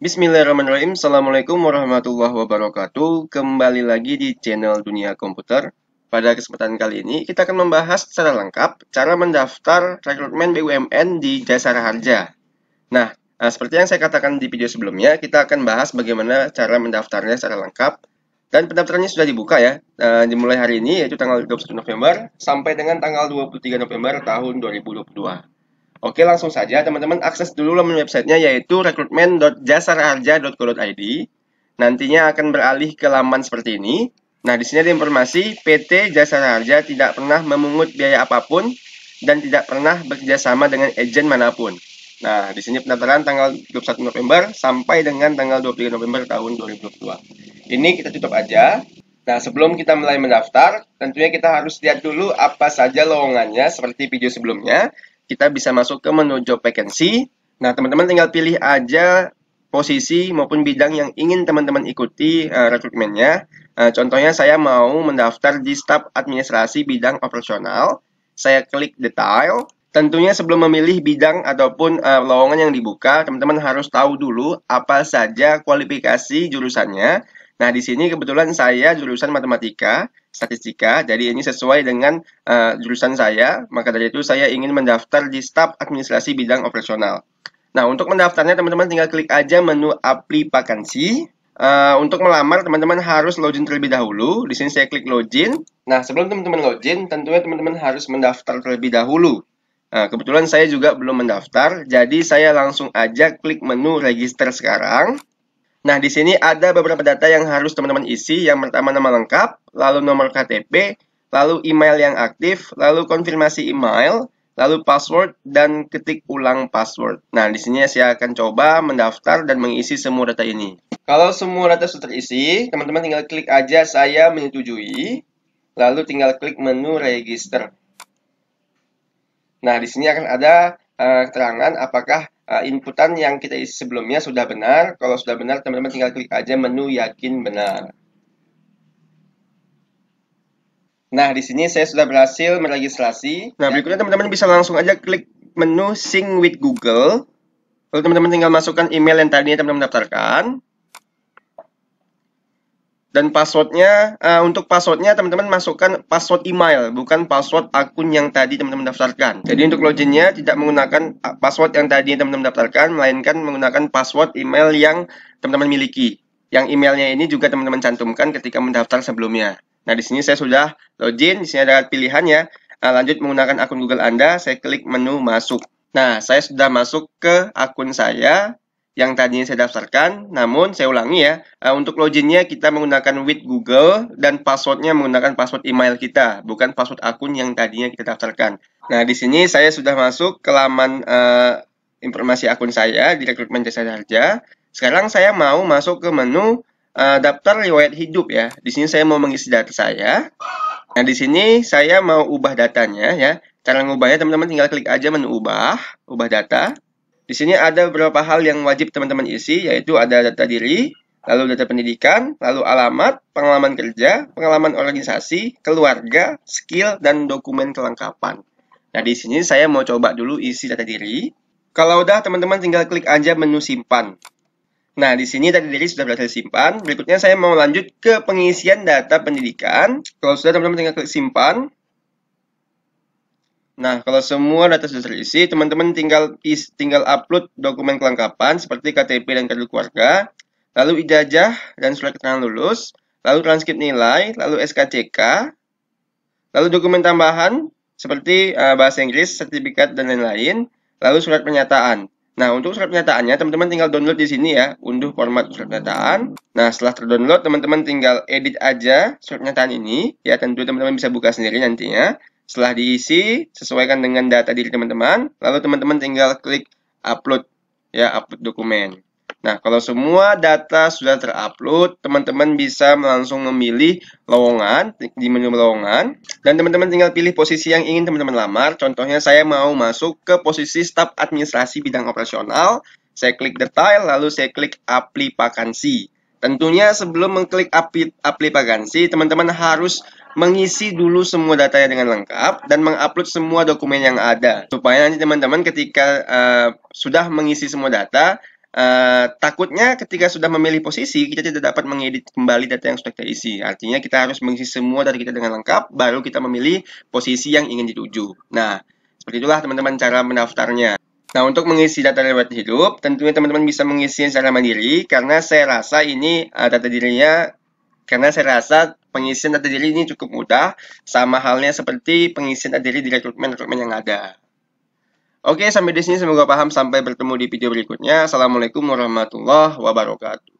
Bismillahirrahmanirrahim. Assalamualaikum warahmatullahi wabarakatuh. Kembali lagi di channel Dunia Komputer. Pada kesempatan kali ini, kita akan membahas secara lengkap cara mendaftar rekrutmen BUMN di Jasa Harja. Nah, eh, seperti yang saya katakan di video sebelumnya, kita akan bahas bagaimana cara mendaftarnya secara lengkap. Dan pendaftarannya sudah dibuka ya, eh, dimulai hari ini yaitu tanggal 21 November sampai dengan tanggal 23 November tahun 2022. Oke langsung saja teman-teman akses dulu laman websitenya yaitu rekrutmen.jasararja.co.id. Nantinya akan beralih ke laman seperti ini Nah di sini ada informasi PT Jasa Harja tidak pernah memungut biaya apapun dan tidak pernah bekerjasama dengan agen manapun Nah di sini pendaftaran tanggal 21 November sampai dengan tanggal 23 November tahun 2022 Ini kita tutup aja Nah, sebelum kita mulai mendaftar, tentunya kita harus lihat dulu apa saja lowongannya seperti video sebelumnya kita bisa masuk ke menu job vacancy. Nah, teman-teman tinggal pilih aja posisi maupun bidang yang ingin teman-teman ikuti uh, rekrutmennya. Uh, contohnya saya mau mendaftar di staf administrasi bidang operasional. Saya klik detail. Tentunya sebelum memilih bidang ataupun uh, lowongan yang dibuka, teman-teman harus tahu dulu apa saja kualifikasi jurusannya. Nah, di sini kebetulan saya jurusan matematika statistika. Jadi ini sesuai dengan uh, jurusan saya, maka dari itu saya ingin mendaftar di staf administrasi bidang operasional. Nah, untuk mendaftarnya teman-teman tinggal klik aja menu apply vakansi. Uh, eh, untuk melamar teman-teman harus login terlebih dahulu. Di sini saya klik login. Nah, sebelum teman-teman login, tentunya teman-teman harus mendaftar terlebih dahulu. Nah, kebetulan saya juga belum mendaftar, jadi saya langsung aja klik menu register sekarang. Nah, di sini ada beberapa data yang harus teman-teman isi. Yang pertama nama lengkap, lalu nomor KTP, lalu email yang aktif, lalu konfirmasi email, lalu password, dan ketik ulang password. Nah, di sini saya akan coba mendaftar dan mengisi semua data ini. Kalau semua data sudah terisi, teman-teman tinggal klik aja saya menyetujui, lalu tinggal klik menu register. Nah, di sini akan ada uh, keterangan apakah uh, inputan yang kita isi sebelumnya sudah benar. Kalau sudah benar, teman-teman tinggal klik aja menu yakin benar. Nah, di sini saya sudah berhasil meregistrasi. Nah, ya. berikutnya teman-teman bisa langsung aja klik menu Sync with Google. Lalu teman-teman tinggal masukkan email yang tadinya teman-teman daftarkan dan passwordnya uh, untuk passwordnya teman-teman masukkan password email bukan password akun yang tadi teman-teman daftarkan jadi untuk loginnya tidak menggunakan eh, password yang tadi teman-teman daftarkan melainkan menggunakan password email yang teman-teman miliki yang emailnya ini juga teman-teman cantumkan ketika mendaftar sebelumnya nah di sini saya sudah login di sini ada pilihannya ya eh, lanjut menggunakan akun Google Anda saya klik menu masuk nah saya sudah masuk ke akun saya yang tadinya saya daftarkan. Namun saya ulangi ya, eh, untuk loginnya kita menggunakan with Google dan passwordnya menggunakan password email kita, bukan password akun yang tadinya kita daftarkan. Nah di sini saya sudah masuk ke laman uh, informasi akun saya di rekrutmen jasa harja. Sekarang saya mau masuk ke menu uh, daftar riwayat hidup ya. Di sini saya mau mengisi data saya. Nah, di sini saya mau ubah datanya ya. Cara mengubahnya teman-teman tinggal klik aja menu ubah, ubah data. Di sini ada beberapa hal yang wajib teman-teman isi, yaitu ada data diri, lalu data pendidikan, lalu alamat, pengalaman kerja, pengalaman organisasi, keluarga, skill, dan dokumen kelengkapan. Nah, di sini saya mau coba dulu isi data diri. Kalau udah, teman-teman tinggal klik aja menu simpan. Nah, di sini data diri sudah berhasil simpan. Berikutnya saya mau lanjut ke pengisian data pendidikan. Kalau sudah, teman-teman tinggal klik simpan. Nah, kalau semua data sudah terisi, teman-teman tinggal is, tinggal upload dokumen kelengkapan seperti KTP dan kartu keluarga, lalu ijazah dan surat keterangan lulus, lalu transkrip nilai, lalu SKCK, lalu dokumen tambahan seperti uh, bahasa Inggris, sertifikat dan lain-lain, lalu surat pernyataan. Nah, untuk surat pernyataannya, teman-teman tinggal download di sini ya, unduh format surat pernyataan. Nah, setelah terdownload, teman-teman tinggal edit aja surat pernyataan ini. Ya, tentu teman-teman bisa buka sendiri nantinya. Setelah diisi, sesuaikan dengan data diri teman-teman. Lalu teman-teman tinggal klik upload ya, upload dokumen. Nah, kalau semua data sudah terupload, teman-teman bisa langsung memilih lowongan di menu lowongan dan teman-teman tinggal pilih posisi yang ingin teman-teman lamar. Contohnya saya mau masuk ke posisi staf administrasi bidang operasional. Saya klik detail lalu saya klik apply Tentunya sebelum mengklik apply teman-teman harus mengisi dulu semua datanya dengan lengkap dan mengupload semua dokumen yang ada supaya nanti teman-teman ketika uh, sudah mengisi semua data Uh, takutnya ketika sudah memilih posisi kita tidak dapat mengedit kembali data yang sudah kita isi. Artinya kita harus mengisi semua data kita dengan lengkap baru kita memilih posisi yang ingin dituju. Nah, seperti itulah teman-teman cara mendaftarnya. Nah, untuk mengisi data lewat hidup, tentunya teman-teman bisa mengisi secara mandiri karena saya rasa ini eh, data dirinya karena saya rasa pengisian data diri ini cukup mudah, sama halnya seperti pengisian data diri di rekrutmen-rekrutmen yang ada. Oke, sampai di sini semoga paham. Sampai bertemu di video berikutnya. Assalamualaikum warahmatullahi wabarakatuh.